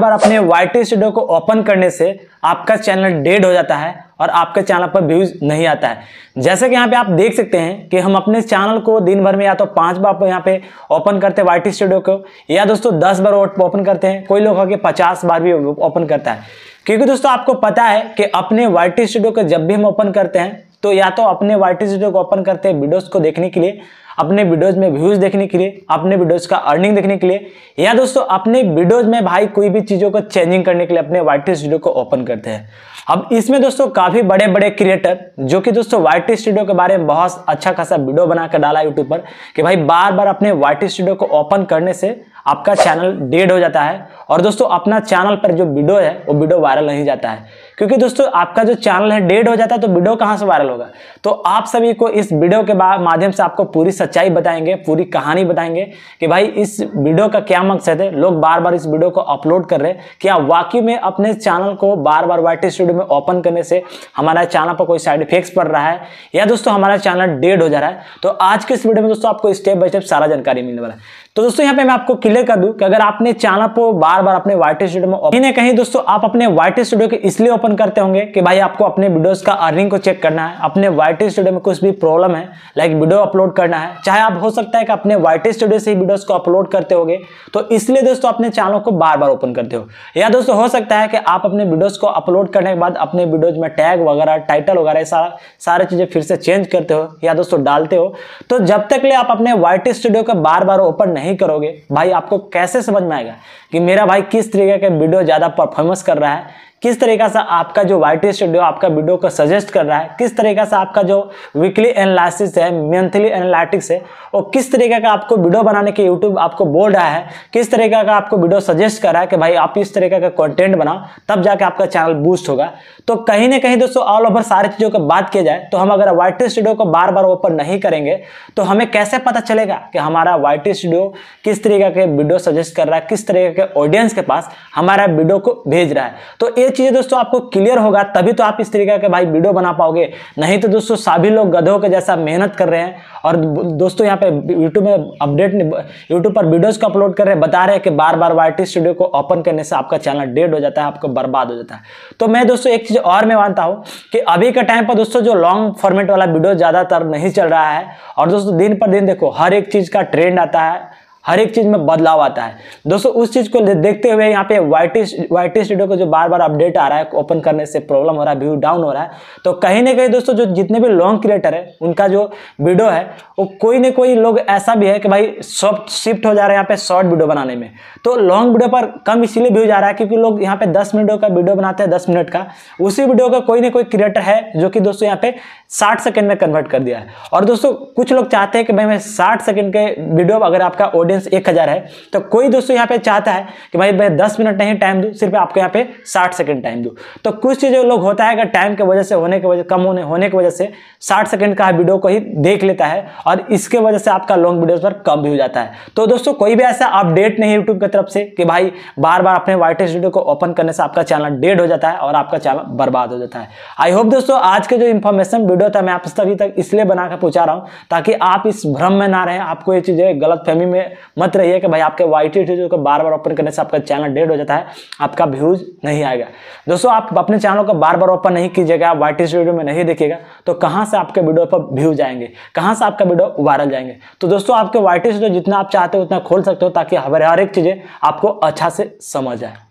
बार अपने Y T studio को open करने से आपका चैनल डेड हो जाता है और आपके चैनल पर व्यूज नहीं आता है जैसे कि यहाँ पे आप देख सकते हैं कि हम अपने चैनल को दिन भर में या तो पांच बार यहाँ पे ओपन करते हैं वाई स्टूडियो को या दोस्तों दस बार ओपन करते हैं कोई लोग होकर पचास बार भी ओपन करता है क्योंकि दोस्तों आपको पता है कि अपने वाई स्टूडियो को जब भी हम ओपन करते हैं तो या तो अपने वाई स्टूडियो को ओपन करते हैं वीडियोज को देखने के लिए अपने वीडियोज में व्यूज देखने के लिए अपने वीडियोज का अर्निंग देखने के लिए या दोस्तों अपने वीडियोज में भाई कोई भी चीज़ों को चेंजिंग करने के लिए अपने वाइट स्टूडियो को ओपन करते हैं अब इसमें दोस्तों काफ़ी बड़े बड़े क्रिएटर जो कि दोस्तों वाइट स्टूडियो के बारे में बहुत अच्छा खासा वीडियो बनाकर डाला यूट्यूब पर कि भाई बार बार अपने वाइट स्टूडियो को ओपन करने से आपका चैनल डेड हो जाता है और दोस्तों अपना चैनल पर जो वीडियो है वो वीडियो वायरल नहीं जाता है क्योंकि दोस्तों आपका जो चैनल है डेड हो जाता है तो वीडियो कहाँ से वायरल होगा तो आप सभी को इस वीडियो के माध्यम से आपको पूरी सच्चाई बताएंगे पूरी कहानी बताएंगे कि भाई इस वीडियो का क्या मकसद है लोग बार बार इस वीडियो को अपलोड कर रहे हैं क्या वाकई में अपने चैनल को बार बार वाइट स्टूडियो में ओपन करने से हमारा चैनल पर कोई साइड इफेक्ट्स पड़ रहा है या दोस्तों हमारा चैनल डेड हो जा रहा है तो आज के इस वीडियो में दोस्तों आपको स्टेप बाय स्टेप सारा जानकारी मिलने वाला है तो दोस्तों यहाँ पे मैं आपको क्लियर कर दूं कि अगर आपने चैनल को बार बार अपने वाइट स्टूडियो में कहीं ना कहीं दोस्तों आप अपने वाइट स्टूडियो के इसलिए ओपन करते होंगे कि भाई आपको अपने वीडियोस का अर्निंग को चेक करना है अपने वाइट स्टूडियो में कुछ भी प्रॉब्लम है लाइक वीडियो अपलोड करना है चाहे आप हो सकता है कि अपने वाइट स्टूडियो से ही वीडियोज को अपलोड करते हो तो इसलिए दोस्तों अपने चैनल को बार बार ओपन करते हो या दोस्तों हो सकता है कि आप अपने वीडियोज को अपलोड करने के बाद अपने वीडियोज में टैग वगैरह टाइटल वगैरह सारा सारी चीज़ें फिर से चेंज करते हो या दोस्तों डालते हो तो जब तक ले आप अपने वाइट स्टूडियो का बार बार ओपन नहीं नहीं करोगे भाई आपको कैसे समझ में आएगा कि मेरा भाई किस तरीके का वीडियो ज़्यादा परफॉर्मेंस कर रहा है किस तरीका से आपका जो वाई टी स्टूडियो आपका वीडियो को सजेस्ट कर रहा है किस तरीका से आपका जो वीकली एनालिसिस है मंथली एनालिटिक्स है और किस तरीका का आपको वीडियो बनाने के यूट्यूब आपको बोल रहा है किस तरीका का आपको वीडियो सजेस्ट कर रहा है कि भाई आप इस तरीके का कंटेंट बनाओ तब जाके आपका चैनल बूस्ट होगा तो कहीं ना कहीं दोस्तों ऑल ओवर सारी चीज़ों की बात किया जाए तो हम अगर वाई स्टूडियो को बार बार ओपन नहीं करेंगे तो हमें कैसे पता चलेगा कि हमारा वाई स्टूडियो किस तरीके के वीडियो सजेस्ट कर रहा है किस तरीके के ऑडियंस के पास हमारा वीडियो को भेज रहा है तो ये चीज दोस्तों आपको क्लियर होगा तभी तो आप इस तरीके का भाई वीडियो बना पाओगे नहीं तो दोस्तों सभी लोग गधों के जैसा मेहनत कर रहे हैं और दोस्तों यहाँ पे यूट्यूब में अपडेट यूट्यूब पर वीडियोज़ को अपलोड कर रहे हैं बता रहे हैं कि बार बार वाई स्टूडियो को ओपन करने से आपका चैनल डेड हो जाता है आपको बर्बाद हो जाता है तो मैं दोस्तों एक चीज़ और मैं मानता हूँ कि अभी के टाइम पर दोस्तों जो लॉन्ग फॉर्मेट वाला वीडियो ज़्यादातर नहीं चल रहा है और दोस्तों दिन पर दिन देखो हर एक चीज़ का ट्रेंड आता है हर एक चीज़ में बदलाव आता है दोस्तों उस चीज़ को देखते हुए यहाँ पे वाइटिस वाइटी स्टूडियो को जो बार बार अपडेट आ रहा है ओपन करने से प्रॉब्लम हो रहा है व्यू डाउन हो रहा है तो कहीं ना कहीं दोस्तों जो जितने भी लॉन्ग क्रिएटर है उनका जो वीडियो है वो कोई ना कोई लोग ऐसा भी है कि भाई सब शिफ्ट हो जा रहा है यहाँ पे शॉर्ट वीडियो बनाने में तो लॉन्ग वीडियो पर कम इसीलिए व्यू जा रहा है क्योंकि लोग यहाँ पे दस मिनटों का वीडियो बनाते हैं दस मिनट का उसी वीडियो का कोई ना कोई क्रिएटर है जो कि दोस्तों यहाँ पे साठ सेकेंड में कन्वर्ट कर दिया है और दोस्तों कुछ लोग चाहते हैं कि भाई मैं साठ सेकेंड के वीडियो अगर आपका ऑडियो ऑडियंस एक हज़ार है तो कोई दोस्तों यहाँ पे चाहता है कि भाई मैं दस मिनट नहीं टाइम दूँ सिर्फ आपको यहाँ पे साठ सेकंड टाइम दूँ तो कुछ चीज़ लोग होता है कि टाइम के वजह से होने के वजह कम होने होने की वजह से साठ सेकेंड का वीडियो को ही देख लेता है और इसके वजह से आपका लॉन्ग वीडियोज पर कम भी हो जाता है तो दोस्तों कोई भी ऐसा अपडेट नहीं यूट्यूब की तरफ से कि भाई बार बार अपने वाइट वीडियो को ओपन करने से आपका चैनल डेड हो जाता है और आपका चैनल बर्बाद हो जाता है आई होप दोस्तों आज के जो इन्फॉर्मेशन वीडियो था मैं आप तक इसलिए बनाकर पूछा रहा हूँ ताकि आप इस भ्रम में ना रहें आपको ये चीज़ें गलत फहमी में मत रहिए कि भाई आपके वाई टी को बार बार ओपन करने से आपका चैनल डेड हो जाता है आपका व्यूज नहीं आएगा दोस्तों आप अपने चैनल को बार बार ओपन नहीं कीजिएगा वाई टी वीडियो में नहीं देखिएगा तो कहाँ से आपके वीडियो पर व्यूज आएंगे कहाँ से आपका वीडियो वायरल जाएंगे तो दोस्तों आपके वाई टी जितना आप चाहते हो उतना खोल सकते हो ताकि हर एक चीज़ें आपको अच्छा से समझ आए